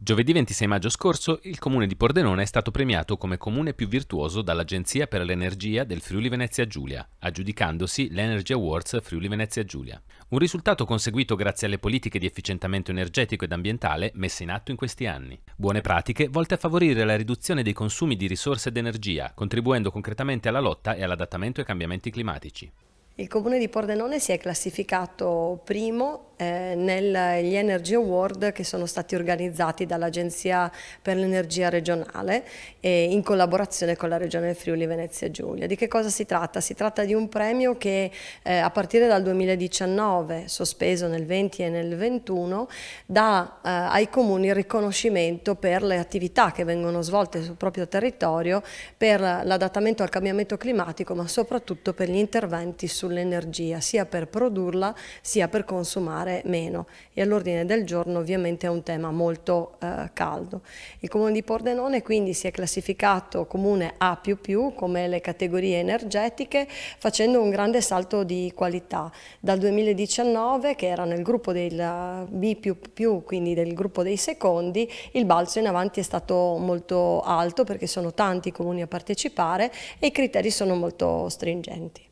Giovedì 26 maggio scorso il comune di Pordenone è stato premiato come comune più virtuoso dall'Agenzia per l'Energia del Friuli Venezia Giulia, aggiudicandosi l'Energy Awards Friuli Venezia Giulia. Un risultato conseguito grazie alle politiche di efficientamento energetico ed ambientale messe in atto in questi anni. Buone pratiche volte a favorire la riduzione dei consumi di risorse ed energia, contribuendo concretamente alla lotta e all'adattamento ai cambiamenti climatici. Il comune di Pordenone si è classificato primo eh, negli Energy Award che sono stati organizzati dall'Agenzia per l'Energia Regionale eh, in collaborazione con la Regione Friuli Venezia Giulia. Di che cosa si tratta? Si tratta di un premio che eh, a partire dal 2019, sospeso nel 20 e nel 21, dà eh, ai comuni il riconoscimento per le attività che vengono svolte sul proprio territorio per l'adattamento al cambiamento climatico ma soprattutto per gli interventi sul sull'energia, sia per produrla sia per consumare meno. E all'ordine del giorno ovviamente è un tema molto eh, caldo. Il comune di Pordenone quindi si è classificato comune A++ come le categorie energetiche facendo un grande salto di qualità. Dal 2019 che era nel gruppo del B++, quindi del gruppo dei secondi, il balzo in avanti è stato molto alto perché sono tanti i comuni a partecipare e i criteri sono molto stringenti.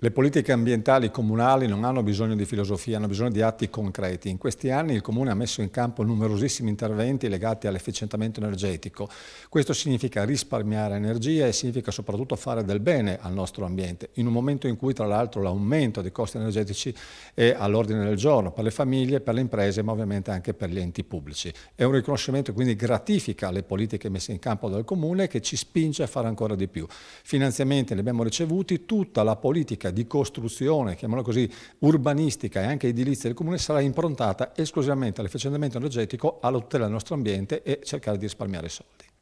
Le politiche ambientali comunali non hanno bisogno di filosofia, hanno bisogno di atti concreti. In questi anni il Comune ha messo in campo numerosissimi interventi legati all'efficientamento energetico. Questo significa risparmiare energia e significa soprattutto fare del bene al nostro ambiente, in un momento in cui tra l'altro l'aumento dei costi energetici è all'ordine del giorno per le famiglie, per le imprese, ma ovviamente anche per gli enti pubblici. È un riconoscimento che quindi gratifica le politiche messe in campo dal Comune che ci spinge a fare ancora di più. Finanziamenti ne abbiamo ricevuti, tutta la politica politica di costruzione, chiamiamola così, urbanistica e anche edilizia del Comune sarà improntata esclusivamente all'efficientamento energetico, alla tutela del nostro ambiente e cercare di risparmiare soldi.